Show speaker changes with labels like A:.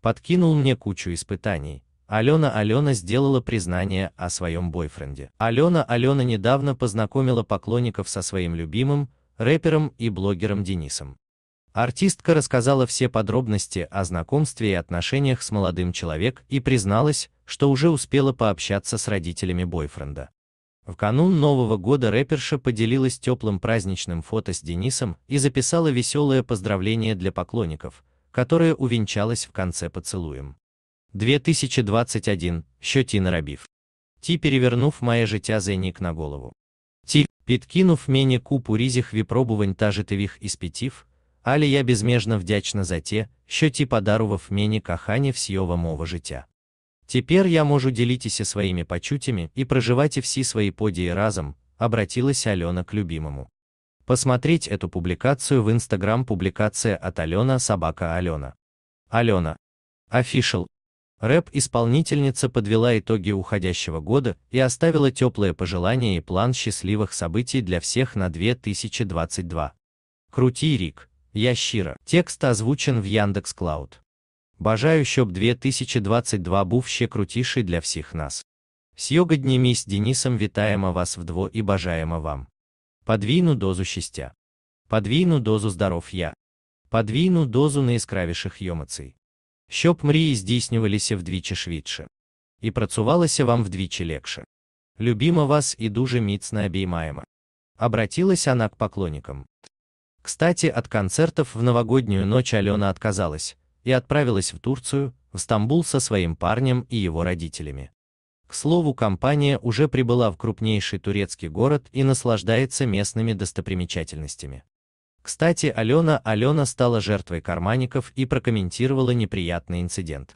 A: подкинул мне кучу испытаний. Алена Алена сделала признание о своем бойфренде. Алена Алена недавно познакомила поклонников со своим любимым, рэпером и блогером Денисом. Артистка рассказала все подробности о знакомстве и отношениях с молодым человек и призналась, что уже успела пообщаться с родителями бойфренда. В канун Нового года рэперша поделилась теплым праздничным фото с Денисом и записала веселое поздравление для поклонников – которая увенчалась в конце поцелуем. 2021, щоті наробів. Ті перевернув моє життя зенік на голову. Ти, подкинув мені купу різних випробувань та життєвих іспитів, але я безмежно вдячна за те, що ті подарував мені кохання всього мого життя. Тепер я можу ділитися своїми почуттями і проживати всі свої події разом, обратилась Алена к любимому. Посмотреть эту публикацию в Instagram. публикация от Алена Собака Алена. Алена. Офишел. Рэп-исполнительница подвела итоги уходящего года и оставила теплые пожелания и план счастливых событий для всех на 2022. Крути Рик. Я щиро. Текст озвучен в Яндекс Клауд. Бажаю, щоб 2022 був ще крутіший для всех нас. Сьогодні ми с Денисом вітаємо вас вдво и бажаемо вам. Подвину дозу щастя, подвину дозу здоров'я, подвину дозу найяскравіших емоцій. щоб мрії здійснювалися вдвічі швидше і працювалося вам вдвічі легше. Любимо вас и дуже міцно обіймаємо. Обратилась она к поклонникам. Кстати, от концертов в новогоднюю ночь Алена отказалась и отправилась в Турцию, в Стамбул со своим парнем и его родителями. К слову, компания уже прибыла в крупнейший турецкий город и наслаждается местными достопримечательностями. Кстати, Алена Алена стала жертвой карманников и прокомментировала неприятный инцидент.